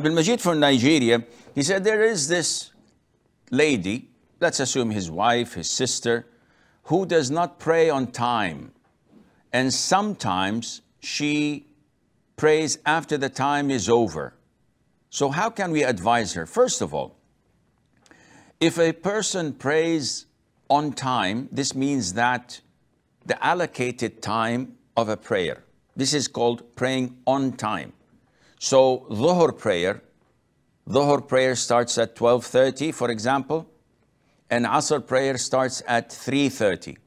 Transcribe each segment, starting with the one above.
Abdul Majid from Nigeria, he said there is this lady, let's assume his wife, his sister, who does not pray on time. And sometimes she prays after the time is over. So how can we advise her? First of all, if a person prays on time, this means that the allocated time of a prayer. This is called praying on time. So Dhuhr prayer, Dhuhr prayer starts at 12.30, for example, and Asr prayer starts at 3.30.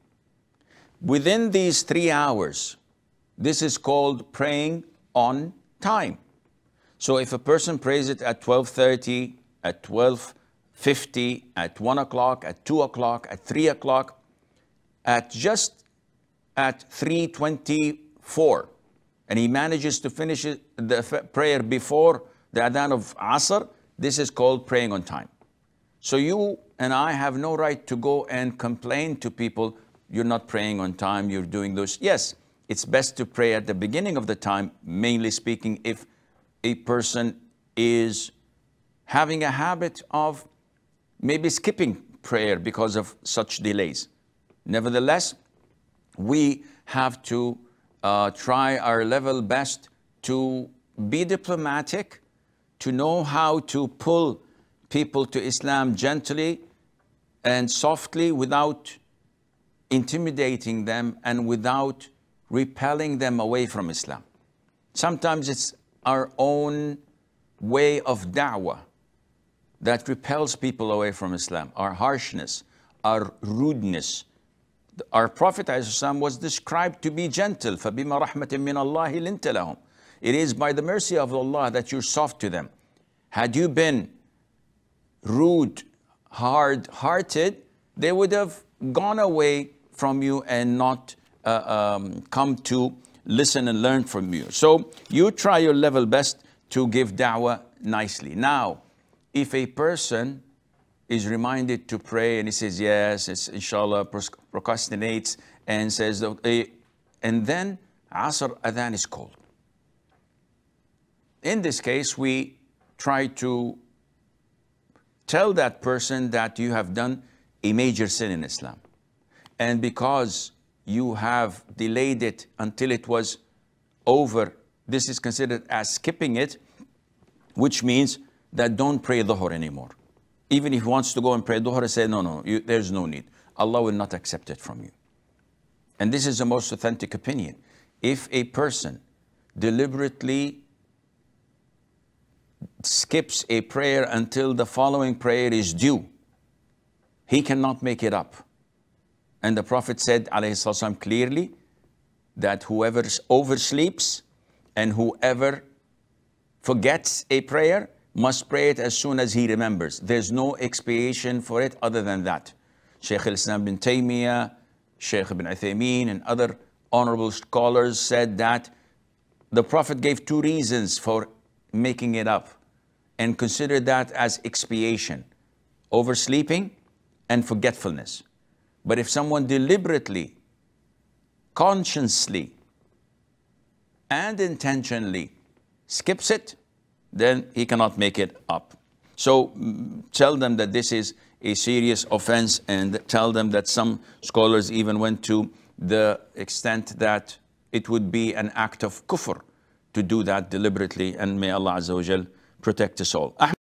Within these three hours, this is called praying on time. So if a person prays it at 12.30, at 12.50, at 1 o'clock, at 2 o'clock, at 3 o'clock, at just at 324, and he manages to finish the prayer before the Adhan of Asr, this is called praying on time. So you and I have no right to go and complain to people, you're not praying on time, you're doing those. Yes, it's best to pray at the beginning of the time, mainly speaking, if a person is having a habit of maybe skipping prayer because of such delays. Nevertheless, we have to uh, try our level best to be diplomatic, to know how to pull people to Islam gently and softly without intimidating them and without repelling them away from Islam. Sometimes it's our own way of da'wah that repels people away from Islam, our harshness, our rudeness, our Prophet ﷺ was described to be gentle. فَبِمَا رَحْمَةٍ مِّنَ اللَّهِ لِنْتَ لَهُمْ It is by the mercy of Allah that you're soft to them. Had you been rude, hard-hearted, they would have gone away from you and not uh, um, come to listen and learn from you. So you try your level best to give da'wah nicely. Now, if a person is reminded to pray and he says, yes, it's inshallah, procrastinates and says, okay. Eh, and then Asr Adhan is called. In this case, we try to tell that person that you have done a major sin in Islam. And because you have delayed it until it was over, this is considered as skipping it, which means that don't pray the hor anymore. Even if he wants to go and pray Dhuhr, say, no, no, you, there's no need. Allah will not accept it from you. And this is the most authentic opinion. If a person deliberately skips a prayer until the following prayer is due, he cannot make it up. And the Prophet said, والسلام, clearly, that whoever oversleeps and whoever forgets a prayer, must pray it as soon as he remembers. There's no expiation for it other than that. Shaykh al-Islam bin Taymiyyah, Shaykh ibn Uthaymeen and other honorable scholars said that the Prophet gave two reasons for making it up and considered that as expiation, oversleeping and forgetfulness. But if someone deliberately, consciously, and intentionally skips it, then he cannot make it up. So mm, tell them that this is a serious offense and tell them that some scholars even went to the extent that it would be an act of kufr to do that deliberately and may Allah Azza wa protect us all.